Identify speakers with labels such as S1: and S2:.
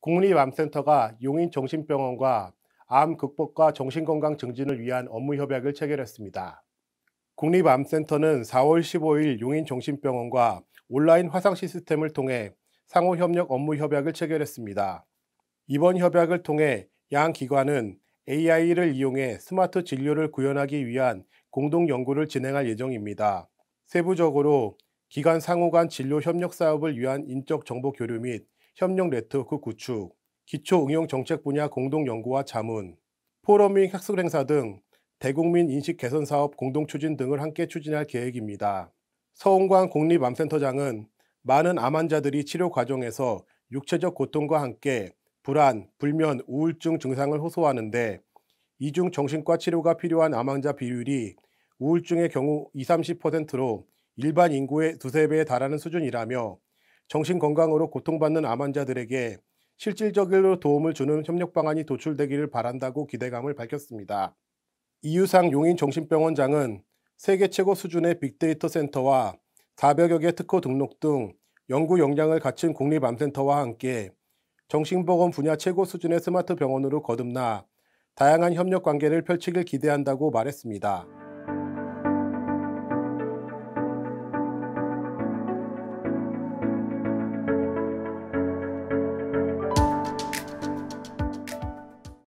S1: 국립암센터가 용인정신병원과 암 극복과 정신건강 증진을 위한 업무 협약을 체결했습니다. 국립암센터는 4월 15일 용인정신병원과 온라인 화상 시스템을 통해 상호 협력 업무 협약을 체결했습니다. 이번 협약을 통해 양 기관은 AI를 이용해 스마트 진료를 구현하기 위한 공동 연구를 진행할 예정입니다. 세부적으로 기관 상호 간 진료 협력 사업을 위한 인적 정보 교류 및 협력 네트워크 구축, 기초 응용 정책 분야 공동 연구와 자문, 포럼 및 학습 행사 등 대국민 인식 개선 사업 공동 추진 등을 함께 추진할 계획입니다. 서홍광 공립암센터장은 많은 암 환자들이 치료 과정에서 육체적 고통과 함께 불안, 불면, 우울증 증상을 호소하는데 이중 정신과 치료가 필요한 암 환자 비율이 우울증의 경우 20, 30%로 일반 인구의 두세 배에 달하는 수준이라며 정신건강으로 고통받는 암 환자들에게 실질적으로 도움을 주는 협력 방안이 도출되기를 바란다고 기대감을 밝혔습니다. 이유상 용인정신병원장은 세계 최고 수준의 빅데이터 센터와 400여 개 특허 등록 등 연구 역량을 갖춘 국립암센터와 함께 정신보건 분야 최고 수준의 스마트 병원으로 거듭나 다양한 협력 관계를 펼치길 기대한다고 말했습니다.